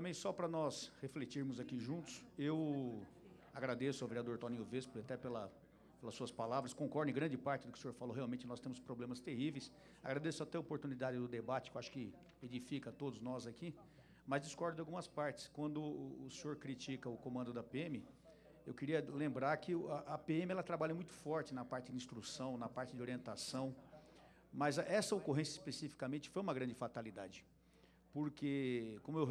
Também só para nós refletirmos aqui juntos, eu agradeço ao vereador Toninho Vespo até pela, pelas suas palavras, concordo em grande parte do que o senhor falou, realmente nós temos problemas terríveis. Agradeço até a oportunidade do debate, que eu acho que edifica todos nós aqui, mas discordo de algumas partes. Quando o senhor critica o comando da PM, eu queria lembrar que a PM ela trabalha muito forte na parte de instrução, na parte de orientação, mas essa ocorrência especificamente foi uma grande fatalidade porque, como eu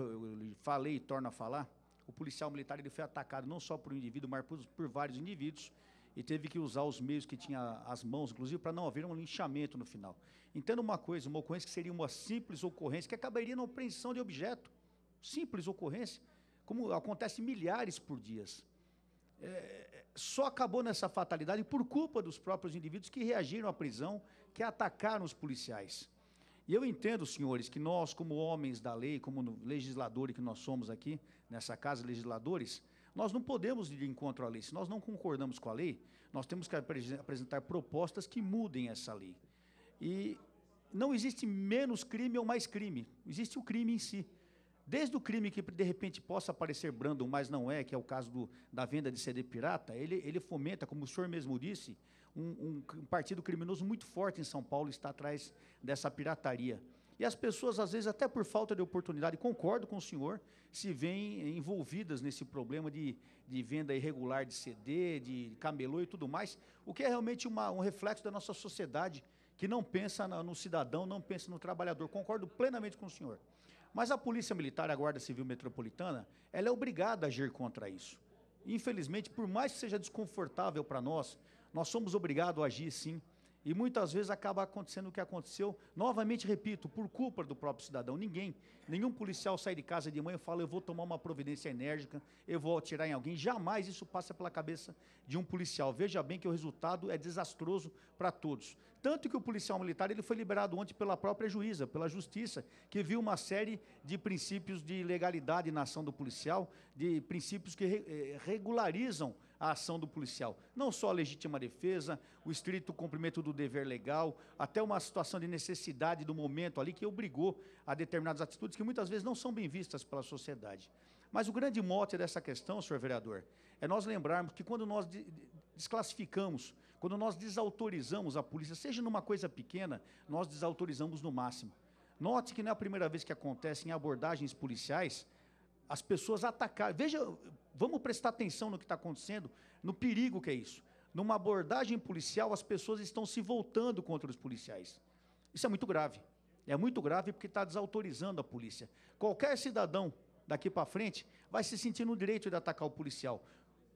falei e torno a falar, o policial militar ele foi atacado não só por um indivíduo, mas por, por vários indivíduos, e teve que usar os meios que tinha as mãos, inclusive, para não haver um linchamento no final. Entenda uma coisa, uma ocorrência que seria uma simples ocorrência, que acabaria na apreensão de objeto. Simples ocorrência, como acontece milhares por dias. É, só acabou nessa fatalidade por culpa dos próprios indivíduos que reagiram à prisão, que atacaram os policiais. E eu entendo, senhores, que nós, como homens da lei, como legisladores que nós somos aqui, nessa casa, legisladores, nós não podemos ir de encontro à lei. Se nós não concordamos com a lei, nós temos que apresentar propostas que mudem essa lei. E não existe menos crime ou mais crime, existe o crime em si. Desde o crime que de repente possa parecer brando, mas não é, que é o caso do, da venda de CD pirata, ele, ele fomenta, como o senhor mesmo disse, um, um, um partido criminoso muito forte em São Paulo está atrás dessa pirataria. E as pessoas, às vezes, até por falta de oportunidade, concordo com o senhor, se veem envolvidas nesse problema de, de venda irregular de CD, de camelô e tudo mais, o que é realmente uma, um reflexo da nossa sociedade, que não pensa no cidadão, não pensa no trabalhador. Concordo plenamente com o senhor. Mas a Polícia Militar, a Guarda Civil Metropolitana, ela é obrigada a agir contra isso. Infelizmente, por mais que seja desconfortável para nós, nós somos obrigados a agir sim. E muitas vezes acaba acontecendo o que aconteceu, novamente repito, por culpa do próprio cidadão. Ninguém, nenhum policial sai de casa de manhã e fala: eu vou tomar uma providência enérgica, eu vou atirar em alguém. Jamais isso passa pela cabeça de um policial. Veja bem que o resultado é desastroso para todos. Tanto que o policial militar ele foi liberado ontem pela própria juíza, pela justiça, que viu uma série de princípios de legalidade na ação do policial, de princípios que eh, regularizam a ação do policial. Não só a legítima defesa, o estrito cumprimento do dever legal, até uma situação de necessidade do momento ali que obrigou a determinadas atitudes que muitas vezes não são bem vistas pela sociedade. Mas o grande mote dessa questão, senhor vereador, é nós lembrarmos que quando nós desclassificamos, quando nós desautorizamos a polícia, seja numa coisa pequena, nós desautorizamos no máximo. Note que não é a primeira vez que acontece em abordagens policiais as pessoas atacaram. Veja, vamos prestar atenção no que está acontecendo, no perigo que é isso. Numa abordagem policial, as pessoas estão se voltando contra os policiais. Isso é muito grave. É muito grave porque está desautorizando a polícia. Qualquer cidadão daqui para frente vai se sentir no direito de atacar o policial.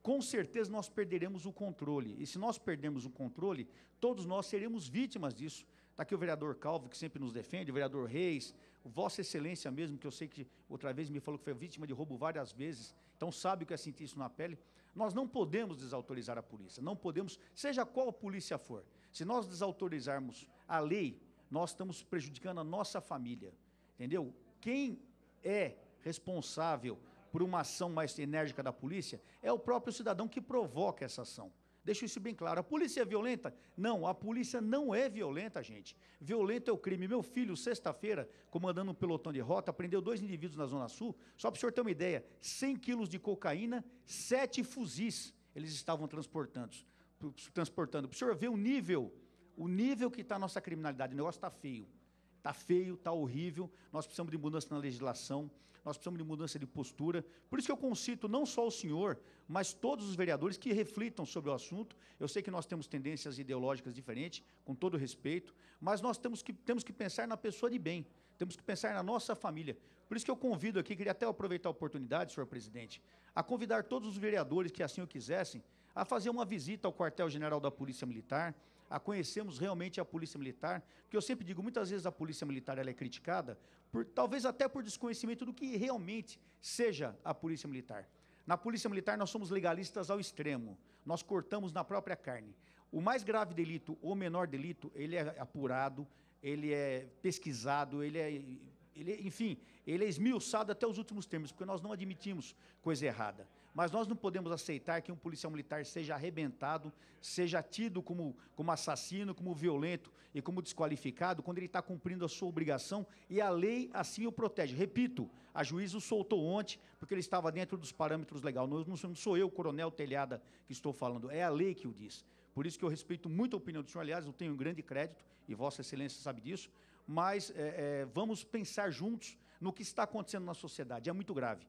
Com certeza nós perderemos o controle. E se nós perdermos o controle, todos nós seremos vítimas disso. Está aqui o vereador Calvo, que sempre nos defende, o vereador Reis, Vossa Excelência mesmo, que eu sei que outra vez me falou que foi vítima de roubo várias vezes, então sabe o que é sentir isso na pele. Nós não podemos desautorizar a polícia, não podemos, seja qual polícia for. Se nós desautorizarmos a lei, nós estamos prejudicando a nossa família, entendeu? Quem é responsável por uma ação mais enérgica da polícia é o próprio cidadão que provoca essa ação. Deixo isso bem claro. A polícia é violenta? Não, a polícia não é violenta, gente. Violento é o crime. Meu filho, sexta-feira, comandando um pelotão de rota, prendeu dois indivíduos na Zona Sul, só para o senhor ter uma ideia, 100 quilos de cocaína, sete fuzis eles estavam transportando. Transportando. Para o senhor ver o nível, o nível que está a nossa criminalidade, o negócio está feio está feio, está horrível, nós precisamos de mudança na legislação, nós precisamos de mudança de postura. Por isso que eu concito não só o senhor, mas todos os vereadores que reflitam sobre o assunto. Eu sei que nós temos tendências ideológicas diferentes, com todo respeito, mas nós temos que, temos que pensar na pessoa de bem, temos que pensar na nossa família. Por isso que eu convido aqui, queria até aproveitar a oportunidade, senhor presidente, a convidar todos os vereadores que assim o quisessem a fazer uma visita ao quartel-general da Polícia Militar, a conhecermos realmente a Polícia Militar, porque eu sempre digo, muitas vezes a Polícia Militar ela é criticada, por, talvez até por desconhecimento do que realmente seja a Polícia Militar. Na Polícia Militar, nós somos legalistas ao extremo. Nós cortamos na própria carne. O mais grave delito ou menor delito, ele é apurado, ele é pesquisado, ele é. Ele, enfim, ele é esmiuçado até os últimos termos, porque nós não admitimos coisa errada. Mas nós não podemos aceitar que um policial militar seja arrebentado, seja tido como, como assassino, como violento e como desqualificado, quando ele está cumprindo a sua obrigação e a lei assim o protege. Repito, a juíza o soltou ontem, porque ele estava dentro dos parâmetros legais. Não, não sou eu, coronel Telhada, que estou falando, é a lei que o diz. Por isso que eu respeito muito a opinião do senhor, aliás, eu tenho um grande crédito, e Vossa Excelência sabe disso, mas é, é, vamos pensar juntos no que está acontecendo na sociedade. É muito grave.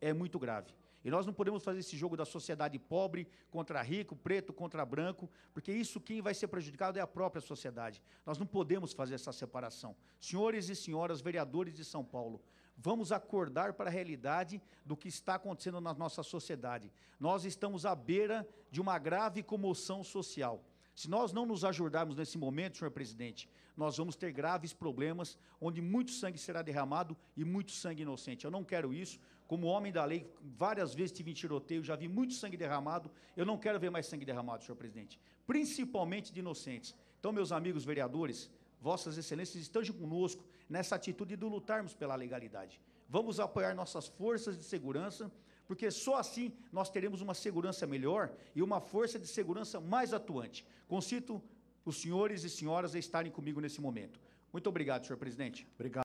É muito grave. E nós não podemos fazer esse jogo da sociedade pobre contra rico, preto contra branco, porque isso quem vai ser prejudicado é a própria sociedade. Nós não podemos fazer essa separação. Senhores e senhoras, vereadores de São Paulo, vamos acordar para a realidade do que está acontecendo na nossa sociedade. Nós estamos à beira de uma grave comoção social. Se nós não nos ajudarmos nesse momento, senhor presidente, nós vamos ter graves problemas onde muito sangue será derramado e muito sangue inocente. Eu não quero isso. Como homem da lei, várias vezes tive em tiroteio, já vi muito sangue derramado. Eu não quero ver mais sangue derramado, senhor presidente, principalmente de inocentes. Então, meus amigos vereadores, vossas excelências estejam conosco nessa atitude de lutarmos pela legalidade. Vamos apoiar nossas forças de segurança, porque só assim nós teremos uma segurança melhor e uma força de segurança mais atuante. Concito os senhores e senhoras a estarem comigo nesse momento. Muito obrigado, senhor presidente. Obrigado.